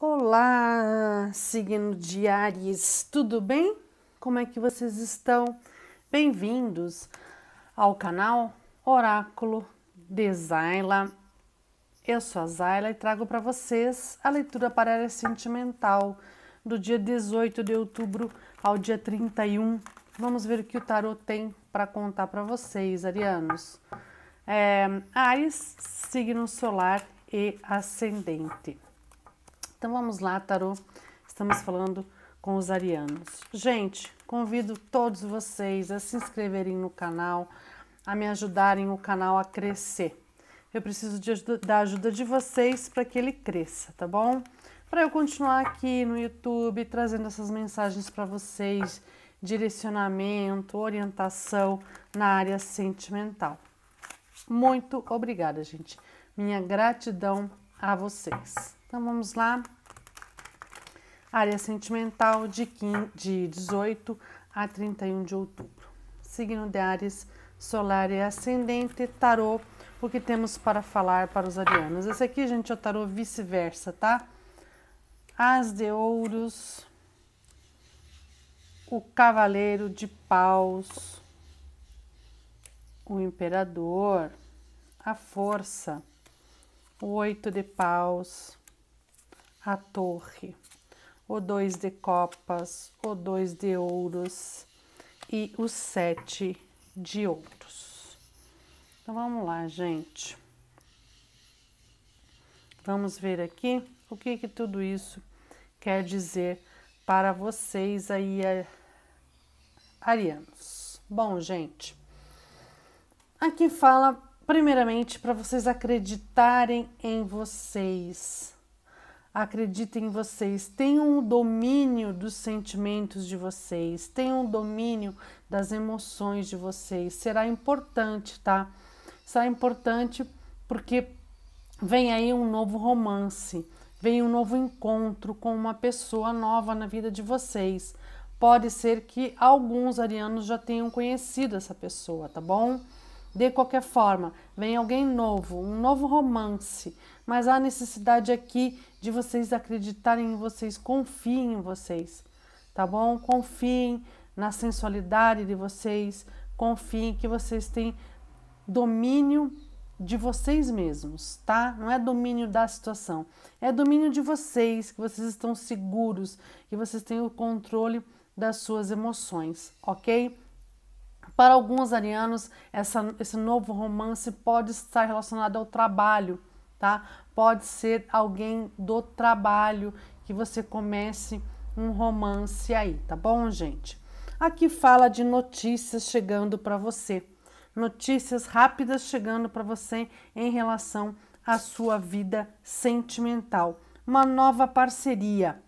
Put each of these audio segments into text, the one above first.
Olá, signo de Ares, tudo bem? Como é que vocês estão? Bem-vindos ao canal Oráculo de Zaila. Eu sou a Zaila e trago para vocês a leitura para a área sentimental do dia 18 de outubro ao dia 31. Vamos ver o que o tarot tem para contar para vocês, arianos. É, Ares, signo solar e ascendente. Então vamos lá, tarô. Estamos falando com os arianos. Gente, convido todos vocês a se inscreverem no canal, a me ajudarem o canal a crescer. Eu preciso de da ajuda de vocês para que ele cresça, tá bom? Para eu continuar aqui no YouTube trazendo essas mensagens para vocês, direcionamento, orientação na área sentimental. Muito obrigada, gente. Minha gratidão a vocês. Então vamos lá. Área sentimental de, 15, de 18 a 31 de outubro. Signo de Ares, solar e ascendente, tarô, o que temos para falar para os arianos. Esse aqui, gente, é o tarô vice-versa, tá? As de ouros, o cavaleiro de paus, o imperador, a força, o oito de paus, a torre, o dois de copas, o dois de ouros e o sete de ouros. Então vamos lá, gente. Vamos ver aqui o que, que tudo isso quer dizer para vocês aí, eh, arianos. Bom, gente, aqui fala primeiramente para vocês acreditarem em vocês, Acreditem em vocês, tenham o domínio dos sentimentos de vocês, tenham o domínio das emoções de vocês. Será importante, tá? Será importante porque vem aí um novo romance, vem um novo encontro com uma pessoa nova na vida de vocês. Pode ser que alguns arianos já tenham conhecido essa pessoa, tá bom? De qualquer forma, vem alguém novo, um novo romance, mas há necessidade aqui de vocês acreditarem em vocês, confiem em vocês, tá bom? Confiem na sensualidade de vocês, confiem que vocês têm domínio de vocês mesmos, tá? Não é domínio da situação, é domínio de vocês, que vocês estão seguros, que vocês têm o controle das suas emoções, ok? Para alguns arianos, essa, esse novo romance pode estar relacionado ao trabalho, tá? Pode ser alguém do trabalho que você comece um romance aí, tá bom, gente? Aqui fala de notícias chegando para você, notícias rápidas chegando para você em relação à sua vida sentimental, uma nova parceria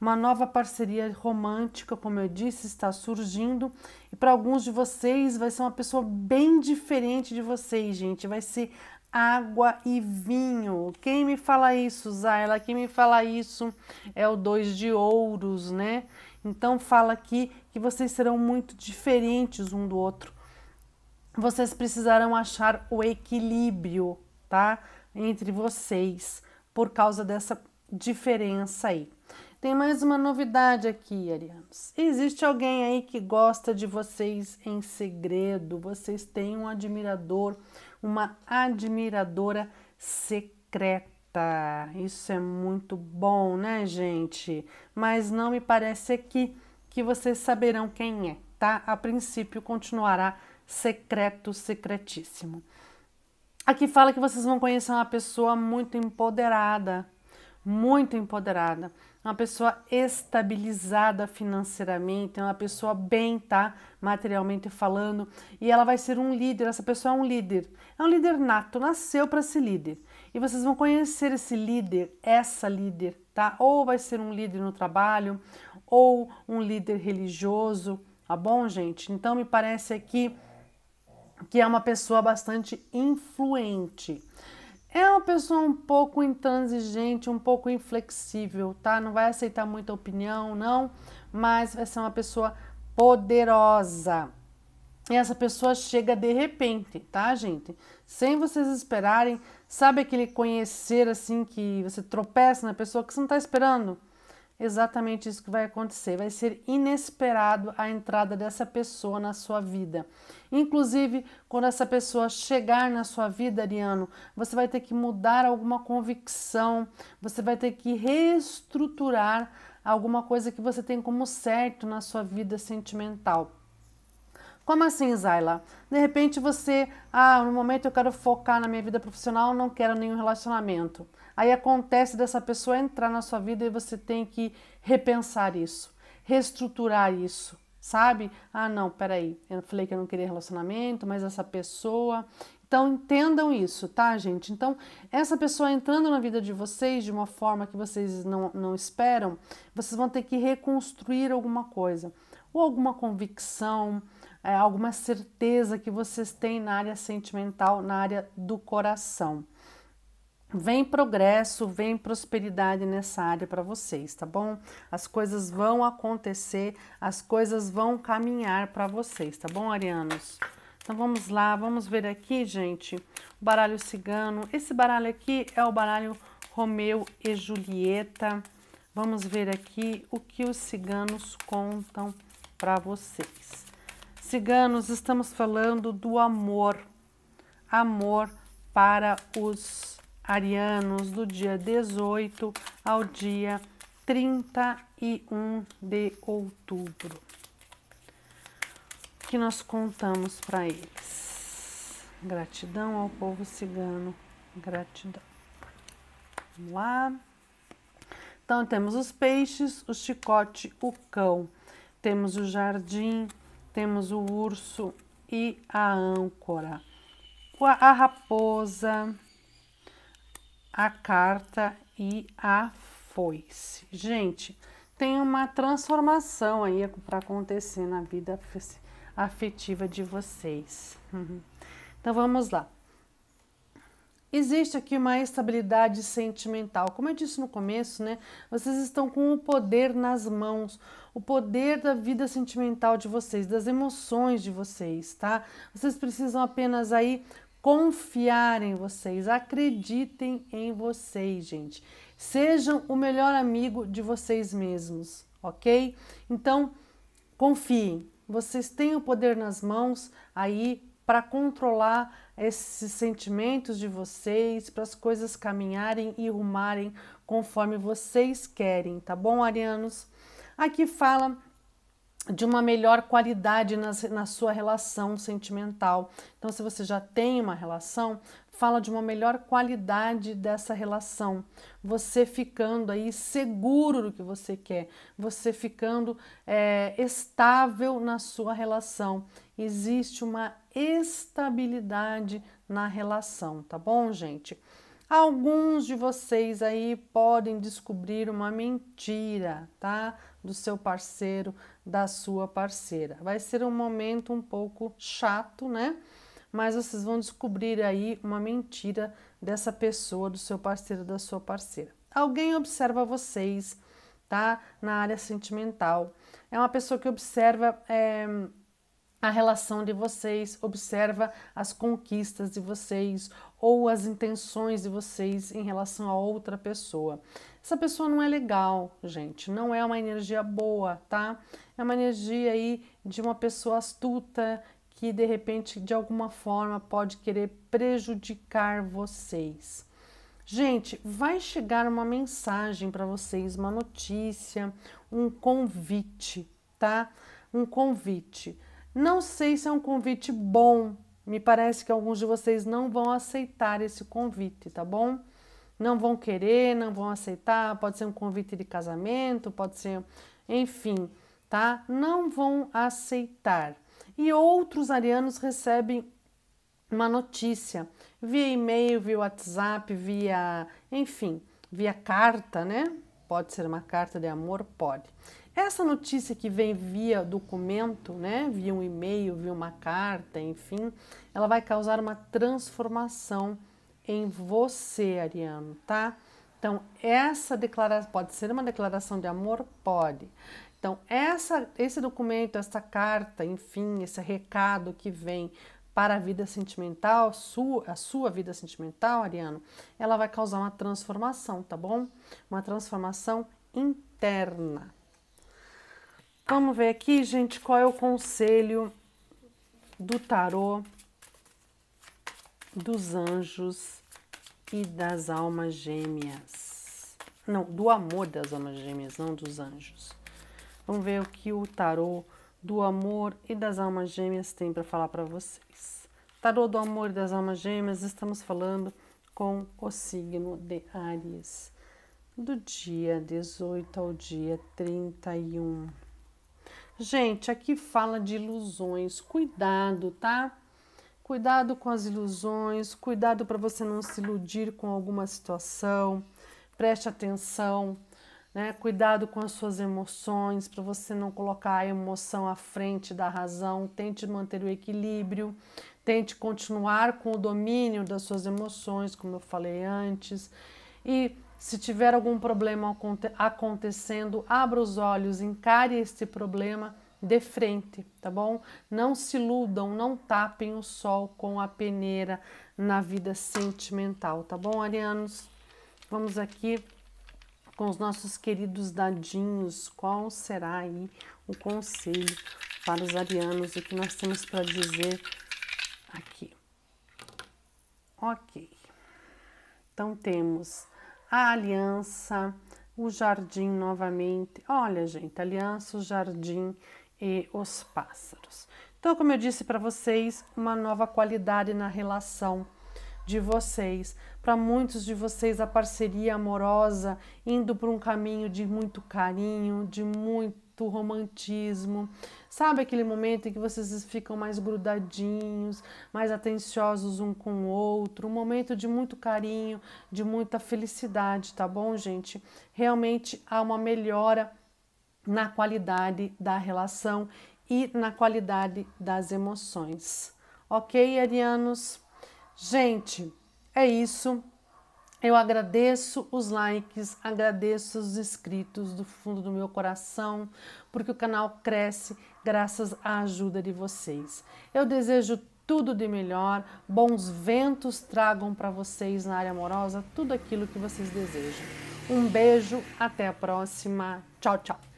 uma nova parceria romântica, como eu disse, está surgindo. E para alguns de vocês vai ser uma pessoa bem diferente de vocês, gente. Vai ser água e vinho. Quem me fala isso, Zayla? Quem me fala isso é o dois de ouros, né? Então fala aqui que vocês serão muito diferentes um do outro. Vocês precisarão achar o equilíbrio, tá? Entre vocês, por causa dessa diferença aí. Tem mais uma novidade aqui, arianos. Existe alguém aí que gosta de vocês em segredo. Vocês têm um admirador, uma admiradora secreta. Isso é muito bom, né, gente? Mas não me parece aqui que vocês saberão quem é, tá? A princípio continuará secreto, secretíssimo. Aqui fala que vocês vão conhecer uma pessoa muito empoderada, muito empoderada uma pessoa estabilizada financeiramente, é uma pessoa bem, tá? Materialmente falando, e ela vai ser um líder. Essa pessoa é um líder, é um líder nato, nasceu para ser líder. E vocês vão conhecer esse líder, essa líder, tá? Ou vai ser um líder no trabalho, ou um líder religioso, tá bom, gente? Então me parece aqui que é uma pessoa bastante influente é uma pessoa um pouco intransigente, um pouco inflexível, tá? Não vai aceitar muita opinião, não, mas vai ser uma pessoa poderosa. E essa pessoa chega de repente, tá, gente? Sem vocês esperarem. Sabe aquele conhecer assim que você tropeça na pessoa que você não tá esperando? exatamente isso que vai acontecer. Vai ser inesperado a entrada dessa pessoa na sua vida. Inclusive, quando essa pessoa chegar na sua vida, Ariano, você vai ter que mudar alguma convicção, você vai ter que reestruturar alguma coisa que você tem como certo na sua vida sentimental. Como assim, Zayla? De repente você, ah, no momento eu quero focar na minha vida profissional, não quero nenhum relacionamento. Aí acontece dessa pessoa entrar na sua vida e você tem que repensar isso, reestruturar isso, sabe? Ah, não, peraí, eu falei que eu não queria relacionamento, mas essa pessoa. Então entendam isso, tá, gente? Então, essa pessoa entrando na vida de vocês de uma forma que vocês não, não esperam, vocês vão ter que reconstruir alguma coisa, ou alguma convicção é, alguma certeza que vocês têm na área sentimental, na área do coração. Vem progresso, vem prosperidade nessa área para vocês, tá bom? As coisas vão acontecer, as coisas vão caminhar para vocês, tá bom, arianos? Então vamos lá, vamos ver aqui, gente, o baralho cigano. Esse baralho aqui é o baralho Romeu e Julieta. Vamos ver aqui o que os ciganos contam para vocês ciganos, estamos falando do amor, amor para os arianos, do dia 18 ao dia 31 de outubro. O que nós contamos para eles? Gratidão ao povo cigano, gratidão. Vamos lá. Então temos os peixes, o chicote, o cão, temos o jardim, temos o urso e a âncora, a raposa, a carta e a foice. Gente, tem uma transformação aí para acontecer na vida afetiva de vocês. Uhum. Então vamos lá. Existe aqui uma estabilidade sentimental. Como eu disse no começo, né? Vocês estão com o poder nas mãos o poder da vida sentimental de vocês, das emoções de vocês, tá? Vocês precisam apenas aí confiar em vocês, acreditem em vocês, gente. Sejam o melhor amigo de vocês mesmos, ok? Então, confiem. Vocês têm o poder nas mãos aí para controlar esses sentimentos de vocês, para as coisas caminharem e rumarem conforme vocês querem, tá bom, arianos? Aqui fala de uma melhor qualidade na, na sua relação sentimental. Então, se você já tem uma relação, fala de uma melhor qualidade dessa relação. Você ficando aí seguro do que você quer, você ficando é, estável na sua relação. Existe uma estabilidade na relação, tá bom, gente? Alguns de vocês aí podem descobrir uma mentira, tá? Do seu parceiro, da sua parceira. Vai ser um momento um pouco chato, né? Mas vocês vão descobrir aí uma mentira dessa pessoa, do seu parceiro, da sua parceira. Alguém observa vocês, tá? Na área sentimental. É uma pessoa que observa é, a relação de vocês, observa as conquistas de vocês ou as intenções de vocês em relação a outra pessoa. Essa pessoa não é legal, gente, não é uma energia boa, tá? É uma energia aí de uma pessoa astuta que de repente de alguma forma pode querer prejudicar vocês. Gente, vai chegar uma mensagem para vocês, uma notícia, um convite, tá? Um convite não sei se é um convite bom. Me parece que alguns de vocês não vão aceitar esse convite, tá bom? Não vão querer, não vão aceitar. Pode ser um convite de casamento, pode ser, enfim, tá? Não vão aceitar. E outros arianos recebem uma notícia via e-mail, via WhatsApp, via, enfim, via carta, né? Pode ser uma carta de amor, pode. Essa notícia que vem via documento, né, via um e-mail, via uma carta, enfim, ela vai causar uma transformação em você, Ariano, tá? Então, essa declaração pode ser uma declaração de amor? Pode. Então, essa, esse documento, essa carta, enfim, esse recado que vem para a vida sentimental, sua, a sua vida sentimental, Ariano, ela vai causar uma transformação, tá bom? Uma transformação interna. Vamos ver aqui, gente, qual é o conselho do tarô dos anjos e das almas gêmeas. Não, do amor das almas gêmeas, não dos anjos. Vamos ver o que o tarô do amor e das almas gêmeas tem para falar para vocês. Tarô do amor e das almas gêmeas, estamos falando com o signo de Aries, do dia 18 ao dia 31. Gente, aqui fala de ilusões, cuidado, tá? Cuidado com as ilusões, cuidado para você não se iludir com alguma situação, preste atenção, né? Cuidado com as suas emoções, para você não colocar a emoção à frente da razão, tente manter o equilíbrio, tente continuar com o domínio das suas emoções, como eu falei antes, e se tiver algum problema acontecendo, abra os olhos, encare este problema de frente, tá bom? Não se iludam, não tapem o sol com a peneira na vida sentimental, tá bom, arianos? Vamos aqui com os nossos queridos dadinhos. Qual será aí o conselho para os arianos? O que nós temos para dizer aqui? Ok. Então temos a aliança, o jardim novamente. Olha, gente, aliança, o jardim e os pássaros. Então, como eu disse para vocês, uma nova qualidade na relação de vocês. Para muitos de vocês, a parceria amorosa indo por um caminho de muito carinho, de muito romantismo. Sabe aquele momento em que vocês ficam mais grudadinhos, mais atenciosos um com o outro, um momento de muito carinho, de muita felicidade, tá bom, gente? Realmente há uma melhora na qualidade da relação e na qualidade das emoções. Ok, arianos? Gente, é isso. Eu agradeço os likes, agradeço os inscritos do fundo do meu coração, porque o canal cresce graças à ajuda de vocês. Eu desejo tudo de melhor, bons ventos tragam para vocês na área amorosa tudo aquilo que vocês desejam. Um beijo, até a próxima. Tchau, tchau.